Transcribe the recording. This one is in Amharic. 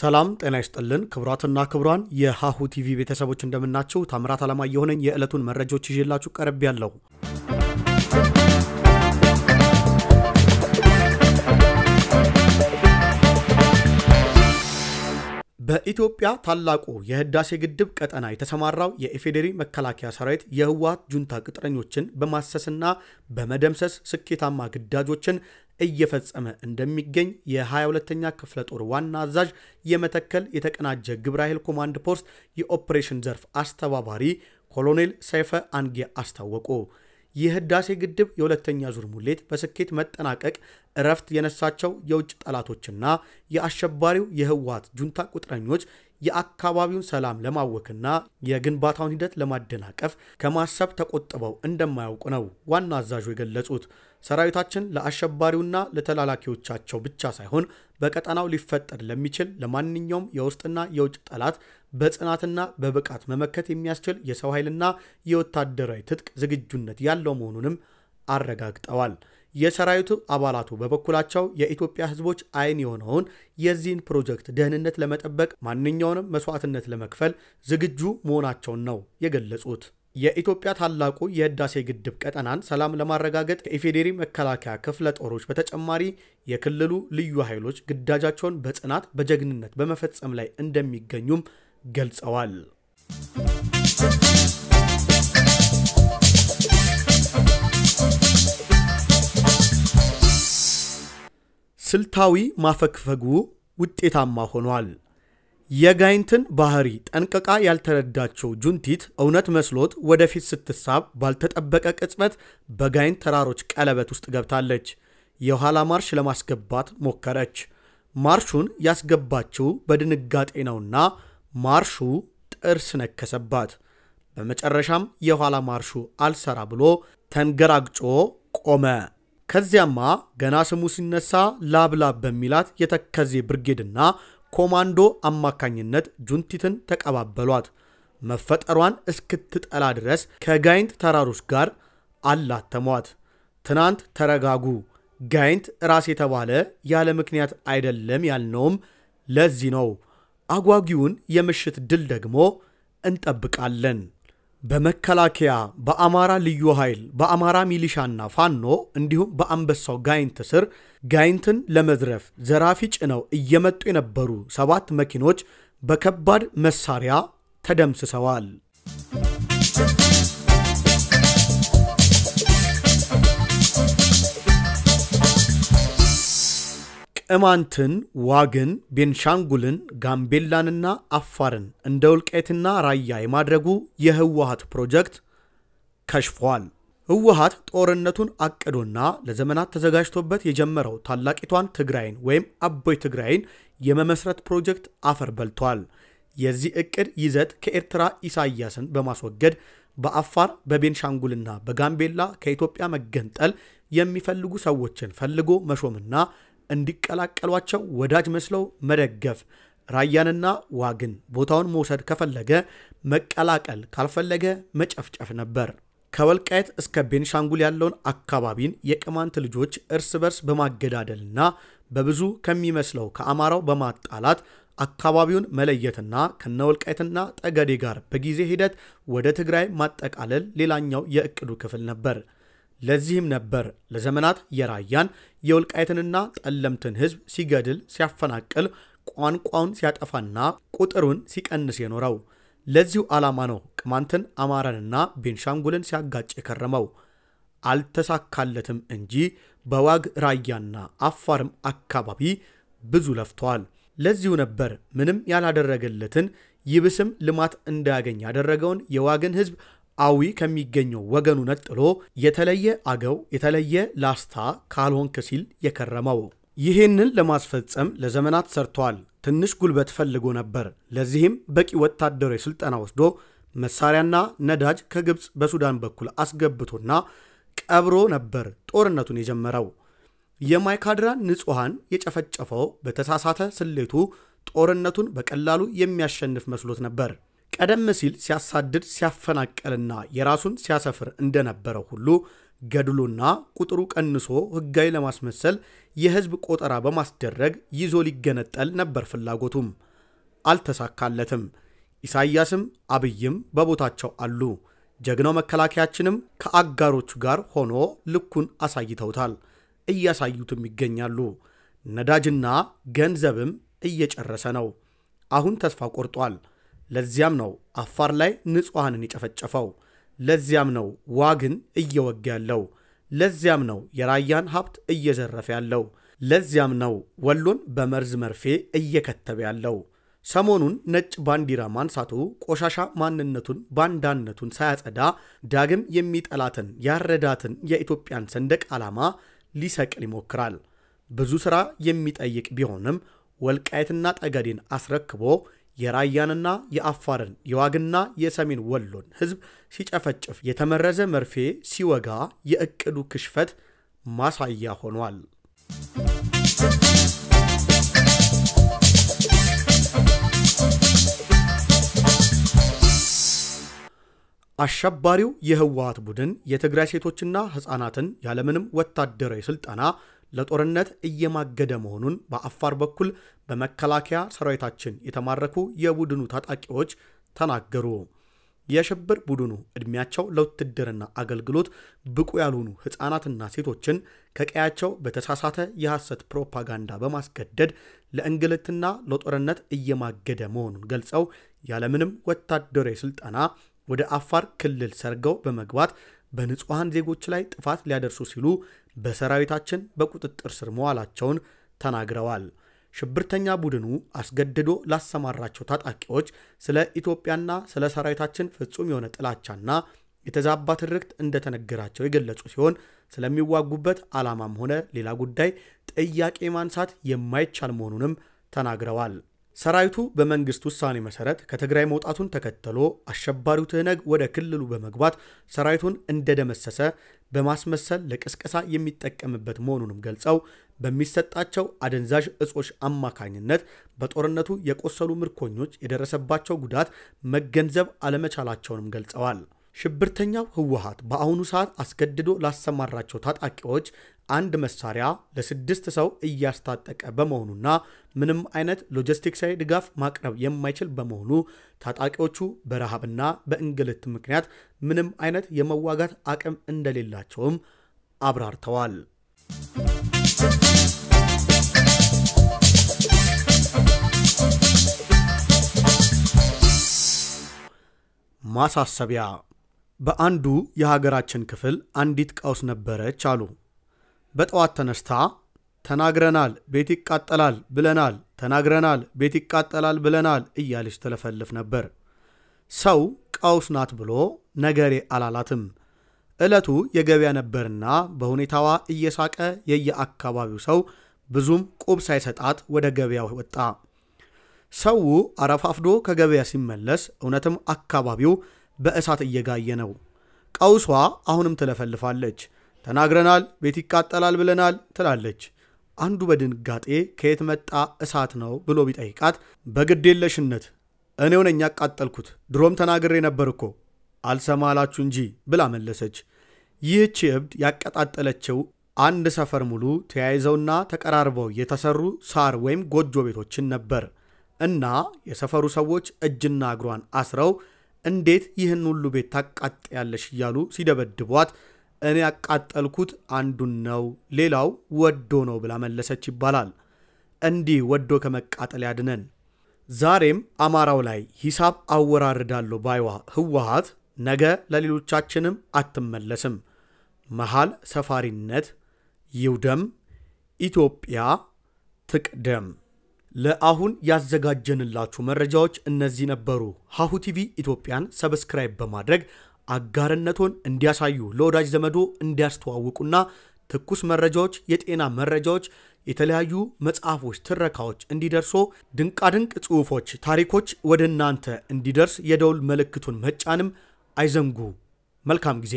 ሰላም ጤና ይስጥልን ክቡራትና ክቡራን የሀሁ ቲቪ ቤተሰቦች እንደምናችሁ ታምራት አለማየሁ ነኝ። የዕለቱን መረጃዎች ይዤላችሁ ቀርብ ያለው በኢትዮጵያ ታላቁ የህዳሴ ግድብ ቀጠና የተሰማራው የኢፌዴሪ መከላከያ ሰራዊት የህወሀት ጁንታ ቅጥረኞችን በማሰስና በመደምሰስ ስኬታማ ግዳጆችን እየፈጸመ እንደሚገኝ የ22ኛ ክፍለ ጦር ዋና አዛዥ የመተከል የተቀናጀ ግብረ ኃይል ኮማንድ ፖስት የኦፕሬሽን ዘርፍ አስተባባሪ ኮሎኔል ሰይፈ አንጌ አስታወቁ። የህዳሴ ግድብ የሁለተኛ ዙር ሙሌት በስኬት መጠናቀቅ እረፍት የነሳቸው የውጭ ጠላቶችና የአሸባሪው የህወሀት ጁንታ ቁጥረኞች የአካባቢውን ሰላም ለማወክና የግንባታውን ሂደት ለማደናቀፍ ከማሰብ ተቆጥበው እንደማያውቁ ነው ዋና አዛዡ የገለጹት። ሰራዊታችን ለአሸባሪውና ለተላላኪዎቻቸው ብቻ ሳይሆን በቀጠናው ሊፈጠር ለሚችል ለማንኛውም የውስጥና የውጭ ጠላት በጽናትና በብቃት መመከት የሚያስችል የሰው ኃይልና የወታደራዊ ትጥቅ ዝግጁነት ያለው መሆኑንም አረጋግጠዋል። የሰራዊቱ አባላቱ በበኩላቸው የኢትዮጵያ ሕዝቦች ዓይን የሆነውን የዚህን ፕሮጀክት ደህንነት ለመጠበቅ ማንኛውንም መስዋዕትነት ለመክፈል ዝግጁ መሆናቸውን ነው የገለጹት። የኢትዮጵያ ታላቁ የህዳሴ ግድብ ቀጠናን ሰላም ለማረጋገጥ ከኢፌዴሪ መከላከያ ክፍለ ጦሮች በተጨማሪ የክልሉ ልዩ ኃይሎች ግዳጃቸውን በጽናት በጀግንነት በመፈጸም ላይ እንደሚገኙም ገልጸዋል። ስልታዊ ማፈግፈጉ ውጤታማ ሆኗል። የጋይንትን ባህሪ ጠንቀቃ ያልተረዳቸው ጁንቲት እውነት መስሎት ወደፊት ስትሳብ ባልተጠበቀ ቅጽበት በጋይንት ተራሮች ቀለበት ውስጥ ገብታለች። የኋላ ማርሽ ለማስገባት ሞከረች። ማርሹን ያስገባችው በድንጋጤ ነውና ማርሹ ጥርስ ነከሰባት። በመጨረሻም የኋላ ማርሹ አልሰራ ብሎ ተንገራግጮ ቆመ። ከዚያማ ገና ስሙ ሲነሳ ላብላብ በሚላት የተከዜ ብርጌድና ኮማንዶ አማካኝነት ጁንቲትን ተቀባበሏት። መፈጠሯን እስክትጠላ ድረስ ከጋይንት ተራሮች ጋር አላተሟት። ትናንት ተረጋጉ፣ ጋይንት ራስ የተባለ ያለ ምክንያት አይደለም ያልነውም ለዚህ ነው። አጓጊውን የምሽት ድል ደግሞ እንጠብቃለን። በመከላከያ በአማራ ልዩ ኃይል በአማራ ሚሊሻና ፋኖ እንዲሁም በአንበሳው ጋይንት ስር ጋይንትን ለመዝረፍ ዘራፊ ጭነው እየመጡ የነበሩ ሰባት መኪኖች በከባድ መሳሪያ ተደምስሰዋል። ቅማንትን፣ ዋግን፣ ቤንሻንጉልን፣ ጋምቤላንና አፋርን እንደ ውልቃይትና ራያ የማድረጉ የህወሀት ፕሮጀክት ከሽፏል። ህወሀት ጦርነቱን አቅዶና ለዘመናት ተዘጋጅቶበት የጀመረው ታላቂቷን ትግራይን ወይም አቦይ ትግራይን የመመስረት ፕሮጀክት አፈር በልቷል። የዚህ እቅድ ይዘት ከኤርትራ ኢሳያስን በማስወገድ በአፋር በቤንሻንጉልና በጋምቤላ ከኢትዮጵያ መገንጠል የሚፈልጉ ሰዎችን ፈልጎ መሾምና እንዲቀላቀሏቸው ወዳጅ መስለው መደገፍ ራያንና ዋግን ቦታውን መውሰድ ከፈለገ መቀላቀል ካልፈለገ መጨፍጨፍ ነበር። ከወልቃየት እስከ ቤንሻንጉል ያለውን አካባቢን የቅማንት ልጆች እርስ በርስ በማገዳደልና በብዙ ከሚመስለው ከአማራው በማጣላት አካባቢውን መለየትና ከነወልቃይትና ጠገዴ ጋር በጊዜ ሂደት ወደ ትግራይ ማጠቃለል ሌላኛው የእቅዱ ክፍል ነበር። ለዚህም ነበር ለዘመናት የራያን የወልቃይትንና ጠለምትን ህዝብ ሲገድል፣ ሲያፈናቅል፣ ቋንቋውን ሲያጠፋና ቁጥሩን ሲቀንስ የኖረው። ለዚሁ ዓላማ ነው ቅማንትን፣ አማራንና ቤንሻንጉልን ሲያጋጭ የከረመው። አልተሳካለትም እንጂ በዋግ ራያና አፋርም አካባቢ ብዙ ለፍተዋል። ለዚሁ ነበር ምንም ያላደረገለትን ይብስም ልማት እንዳያገኝ ያደረገውን የዋግን ህዝብ አዊ ከሚገኘው ወገኑ ነጥሎ የተለየ አገው የተለየ ላስታ ካልሆንክ ሲል የከረመው ይህንን ለማስፈጸም ለዘመናት ሰርቷል። ትንሽ ጉልበት ፈልጎ ነበር። ለዚህም በቂ ወታደራዊ ስልጠና ወስዶ መሳሪያና ነዳጅ ከግብፅ በሱዳን በኩል አስገብቶና ቀብሮ ነበር ጦርነቱን የጀመረው። የማይካድራ ንጹሐን የጨፈጨፈው በተሳሳተ ስሌቱ ጦርነቱን በቀላሉ የሚያሸንፍ መስሎት ነበር። ቀደም ሲል ሲያሳድድ ሲያፈናቀልና የራሱን ሲያሰፍር እንደነበረው ሁሉ ገድሎና ቁጥሩ ቀንሶ ህጋዊ ለማስመሰል የህዝብ ቆጠራ በማስደረግ ይዞ ሊገነጠል ነበር ፍላጎቱም። አልተሳካለትም። ኢሳያስም አብይም በቦታቸው አሉ። ጀግናው መከላከያችንም ከአጋሮቹ ጋር ሆኖ ልኩን አሳይተውታል፣ እያሳዩትም ይገኛሉ። ነዳጅና ገንዘብም እየጨረሰ ነው። አሁን ተስፋ ቆርጧል። ለዚያም ነው አፋር ላይ ንጹሐንን የጨፈጨፈው። ለዚያም ነው ዋግን እየወጋ ያለው። ለዚያም ነው የራያን ሀብት እየዘረፈ ያለው። ለዚያም ነው ወሎን በመርዝ መርፌ እየከተበ ያለው። ሰሞኑን ነጭ ባንዲራ ማንሳቱ ቆሻሻ ማንነቱን ባንዳነቱን ሳያጸዳ ዳግም የሚጠላትን ያረዳትን የኢትዮጵያን ሰንደቅ ዓላማ ሊሰቅል ይሞክራል። ብዙ ሥራ የሚጠይቅ ቢሆንም ወልቃየትና ጠገዴን አስረክቦ የራያንና የአፋርን የዋግና የሰሜን ወሎን ህዝብ ሲጨፈጭፍ የተመረዘ መርፌ ሲወጋ የእቅዱ ክሽፈት ማሳያ ሆኗል። አሸባሪው የህወሀት ቡድን የትግራይ ሴቶችና ህፃናትን ያለምንም ወታደራዊ ስልጠና ለጦርነት እየማገደ መሆኑን በአፋር በኩል በመከላከያ ሰራዊታችን የተማረኩ የቡድኑ ታጣቂዎች ተናገሩ። የሽብር ቡድኑ ዕድሜያቸው ለውትድርና አገልግሎት ብቁ ያልሆኑ ሕፃናትና ሴቶችን ከቀያቸው በተሳሳተ የሐሰት ፕሮፓጋንዳ በማስገደድ ለእንግልትና ለጦርነት እየማገደ መሆኑን ገልጸው ያለምንም ወታደራዊ ስልጠና ወደ አፋር ክልል ሰርገው በመግባት በንጹሐን ዜጎች ላይ ጥፋት ሊያደርሱ ሲሉ በሰራዊታችን በቁጥጥር ስር መዋላቸውን ተናግረዋል። ሽብርተኛ ቡድኑ አስገድዶ ላሰማራቸው ታጣቂዎች ስለ ኢትዮጵያና ስለ ሰራዊታችን ፍጹም የሆነ ጥላቻና የተዛባ ትርክት እንደተነገራቸው የገለጹ ሲሆን ስለሚዋጉበት ዓላማም ሆነ ሌላ ጉዳይ ጥያቄ ማንሳት የማይቻል መሆኑንም ተናግረዋል። ሰራዊቱ በመንግስት ውሳኔ መሰረት ከትግራይ መውጣቱን ተከትሎ አሸባሪው ትህነግ ወደ ክልሉ በመግባት ሰራዊቱን እንደደመሰሰ በማስመሰል ለቅስቀሳ የሚጠቀምበት መሆኑንም ገልጸው በሚሰጣቸው አደንዛዥ እጾች አማካኝነት በጦርነቱ የቆሰሉ ምርኮኞች የደረሰባቸው ጉዳት መገንዘብ አለመቻላቸውንም ገልጸዋል። ሽብርተኛው ህወሀት በአሁኑ ሰዓት አስገድዶ ላሰማራቸው ታጣቂዎች አንድ መሳሪያ ለስድስት ሰው እያስታጠቀ በመሆኑና ምንም አይነት ሎጂስቲክሳዊ ድጋፍ ማቅረብ የማይችል በመሆኑ ታጣቂዎቹ በረሃብና በእንግልት ምክንያት ምንም አይነት የመዋጋት አቅም እንደሌላቸውም አብራርተዋል። ማሳሰቢያ በአንዱ የሀገራችን ክፍል አንዲት ቀውስ ነበረች አሉ። በጠዋት ተነስታ ተናግረናል፣ ቤት ይቃጠላል ብለናል፣ ተናግረናል፣ ቤት ይቃጠላል ብለናል እያለች ትለፈልፍ ነበር። ሰው ቀውስ ናት ብሎ ነገሬ አላላትም። ዕለቱ የገበያ ነበርና በሁኔታዋ እየሳቀ የየአካባቢው ሰው ብዙም ቁብ ሳይሰጣት ወደ ገበያው ወጣ። ሰው አረፋፍዶ ከገበያ ሲመለስ እውነትም አካባቢው በእሳት እየጋየ ነው። ቀውሷ አሁንም ትለፈልፋለች። ተናግረናል፣ ቤት ይቃጠላል ብለናል ትላለች። አንዱ በድንጋጤ ከየት መጣ እሳት ነው ብሎ ቢጠይቃት በግድ የለሽነት እኔው ነኝ ያቃጠልኩት፣ ድሮም ተናግሬ ነበር እኮ አልሰማ አላችሁ እንጂ ብላ መለሰች። ይህች እብድ ያቀጣጠለችው አንድ ሰፈር ሙሉ ተያይዘውና ተቀራርበው የተሰሩ ሳር ወይም ጎጆ ቤቶችን ነበር እና የሰፈሩ ሰዎች እጅና እግሯን አስረው እንዴት ይህን ሁሉ ቤት ታቃጥያለሽ እያሉ ሲደበድቧት እኔ ያቃጠልኩት አንዱን ነው፣ ሌላው ወዶ ነው ብላ መለሰች ይባላል። እንዲህ ወዶ ከመቃጠል ያድነን። ዛሬም አማራው ላይ ሂሳብ አወራርዳለሁ ባይዋ ህወሀት ነገ ለሌሎቻችንም አትመለስም። መሃል ሰፋሪነት ይውደም፣ ኢትዮጵያ ትቅደም። ለአሁን ያዘጋጀንላችሁ መረጃዎች እነዚህ ነበሩ። ሀሁ ቲቪ ኢትዮጵያን ሰብስክራይብ በማድረግ አጋርነቶን እንዲያሳዩ ለወዳጅ ዘመዶ እንዲያስተዋውቁና ትኩስ መረጃዎች፣ የጤና መረጃዎች፣ የተለያዩ መጽሐፎች፣ ትረካዎች እንዲደርሶ ድንቃድንቅ ጽሑፎች፣ ታሪኮች ወደ እናንተ እንዲደርስ የደውል ምልክቱን መጫንም አይዘንጉ። መልካም ጊዜ